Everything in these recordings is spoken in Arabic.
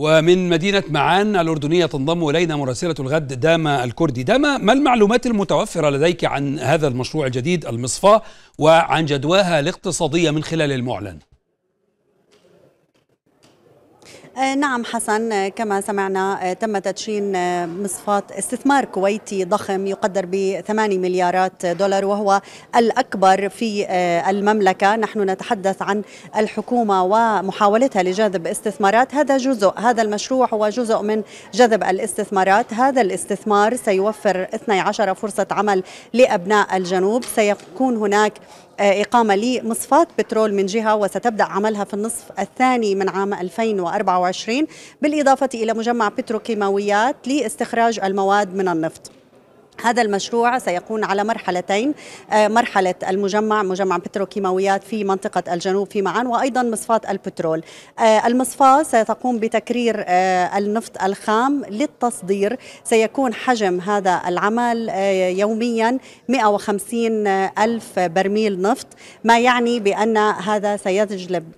ومن مدينة معان الأردنية تنضم إلينا مراسلة الغد داما الكردي داما ما المعلومات المتوفرة لديك عن هذا المشروع الجديد المصفاة وعن جدواها الاقتصادية من خلال المعلن؟ آه، نعم حسن آه، كما سمعنا آه، تم تدشين مصفاة استثمار كويتي ضخم يقدر ب 8 مليارات دولار وهو الأكبر في المملكة نحن نتحدث عن الحكومة ومحاولتها لجذب استثمارات هذا جزء هذا المشروع هو جزء من جذب الاستثمارات هذا الاستثمار سيوفر 12 فرصة عمل لأبناء الجنوب سيكون هناك إقامة لمصفات بترول من جهة وستبدأ عملها في النصف الثاني من عام 2024 بالإضافة إلى مجمع بتروكيماويات لاستخراج المواد من النفط هذا المشروع سيكون على مرحلتين آه، مرحلة المجمع مجمع بتروكيماويات في منطقة الجنوب في معان وأيضا مصفاة البترول آه، المصفاة ستقوم بتكرير آه، النفط الخام للتصدير سيكون حجم هذا العمل يوميا 150 ألف برميل نفط ما يعني بأن هذا سيجلب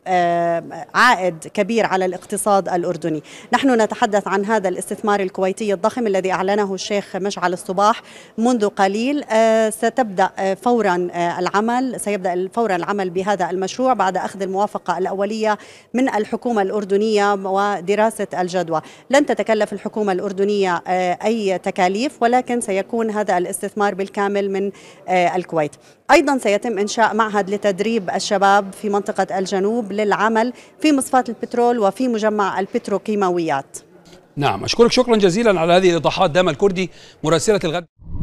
عائد كبير على الاقتصاد الأردني نحن نتحدث عن هذا الاستثمار الكويتي الضخم الذي أعلنه الشيخ مشعل الصباح منذ قليل آه، ستبدأ آه، فورا آه، العمل سيبدأ فورا العمل بهذا المشروع بعد أخذ الموافقة الأولية من الحكومة الأردنية ودراسة الجدوى لن تتكلف الحكومة الأردنية أي تكاليف ولكن سيكون هذا الاستثمار بالكامل من الكويت أيضا سيتم إنشاء معهد لتدريب الشباب في منطقة الجنوب للعمل في مصفات البترول وفي مجمع البتروكيماويات نعم أشكرك شكرا جزيلا على هذه الإيضاحات داما الكردي مراسلة الغد